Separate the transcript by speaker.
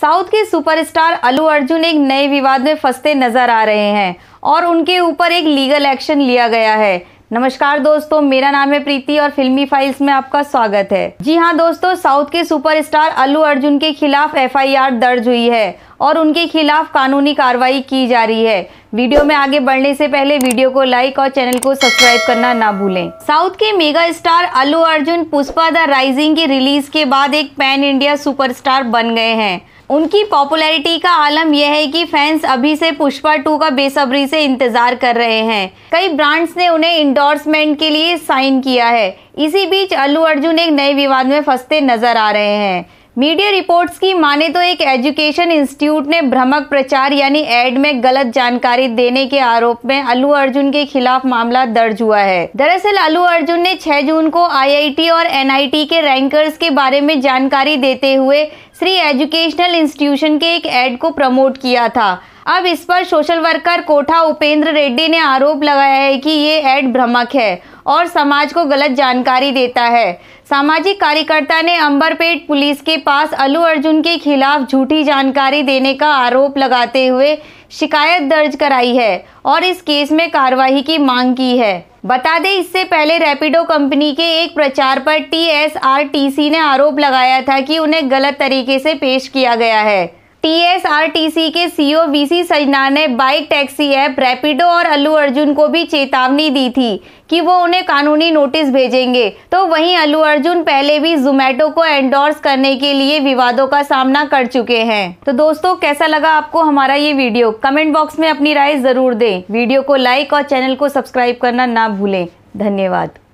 Speaker 1: south के superstar अलू अर्जुन एक नए विवाद में फंसते नजर आ रहे हैं और उनके ऊपर एक लीगल एक्शन लिया गया है नमस्कार दोस्तों मेरा नाम है प्रीति और फिल्मी फाइल्स में आपका स्वागत है जी हाँ दोस्तों साउथ के सुपरस्टार अलू अर्जुन के खिलाफ एफआईआर दर्ज हुई है और उनके खिलाफ कानूनी कार्रवाई की जा रही है वीडियो में आगे बढ़ने से पहले वीडियो को लाइक और चैनल को सब्सक्राइब करना ना भूलें साउथ के mega star Allu Arjun Pushpa the rising की रिलीज के बाद एक पैन इंडिया सुपरस्टार बन गए हैं उनकी पॉपुलैरिटी का आलम यह है कि फैंस अभी से पुष्पा टू का बेसब्री से इंतजार कर रहे हैं कई ब्रांड्स ने उन्हें इंडोर्समेंट के लिए साइन किया है इसी बीच अल्लू अर्जुन एक नए विवाद में फंसते नजर आ रहे हैं मीडिया रिपोर्ट्स की माने तो एक एजुकेशन इंस्टीट्यूट ने भ्रमक प्रचार यानी एड में गलत जानकारी देने के आरोप में अल्लू अर्जुन के खिलाफ मामला दर्ज हुआ है दरअसल अल्लू अर्जुन ने 6 जून को आईआईटी और एनआईटी के रैंकर्स के बारे में जानकारी देते हुए श्री एजुकेशनल इंस्टीट्यूशन के एक एड को प्रमोट किया था अब इस पर सोशल वर्कर कोठा उपेंद्र रेड्डी ने आरोप लगाया है कि ये एड भ्रमक है और समाज को गलत जानकारी देता है सामाजिक कार्यकर्ता ने अंबरपेट पुलिस के पास अलू अर्जुन के खिलाफ झूठी जानकारी देने का आरोप लगाते हुए शिकायत दर्ज कराई है और इस केस में कार्रवाई की मांग की है बता दें इससे पहले रैपिडो कंपनी के एक प्रचार पर टीएसआरटीसी ने आरोप लगाया था कि उन्हें गलत तरीके से पेश किया गया है टीएसआरटीसी के सीईओ वीसी सजना ने बाइक टैक्सी ऐप रैपिडो और अल्लू अर्जुन को भी चेतावनी दी थी कि वो उन्हें कानूनी नोटिस भेजेंगे तो वहीं अल्लू अर्जुन पहले भी जोमेटो को एंडोर्स करने के लिए विवादों का सामना कर चुके हैं तो दोस्तों कैसा लगा आपको हमारा ये वीडियो कमेंट बॉक्स में अपनी राय जरूर दें वीडियो को लाइक और चैनल को सब्सक्राइब करना ना भूलें धन्यवाद